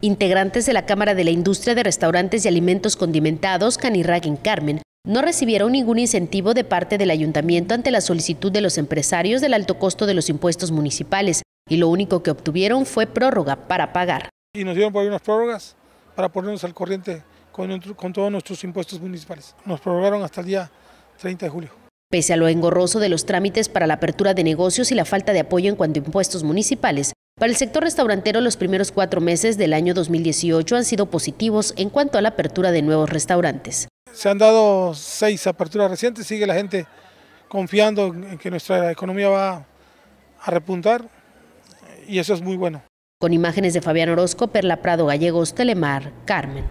Integrantes de la Cámara de la Industria de Restaurantes y Alimentos Condimentados, Canirraguen Carmen, no recibieron ningún incentivo de parte del ayuntamiento ante la solicitud de los empresarios del alto costo de los impuestos municipales y lo único que obtuvieron fue prórroga para pagar. Y nos dieron por ahí unas prórrogas para ponernos al corriente con, con todos nuestros impuestos municipales. Nos prorrogaron hasta el día 30 de julio. Pese a lo engorroso de los trámites para la apertura de negocios y la falta de apoyo en cuanto a impuestos municipales, para el sector restaurantero, los primeros cuatro meses del año 2018 han sido positivos en cuanto a la apertura de nuevos restaurantes. Se han dado seis aperturas recientes, sigue la gente confiando en que nuestra economía va a repuntar y eso es muy bueno. Con imágenes de Fabián Orozco, Perla Prado Gallegos, Telemar, Carmen.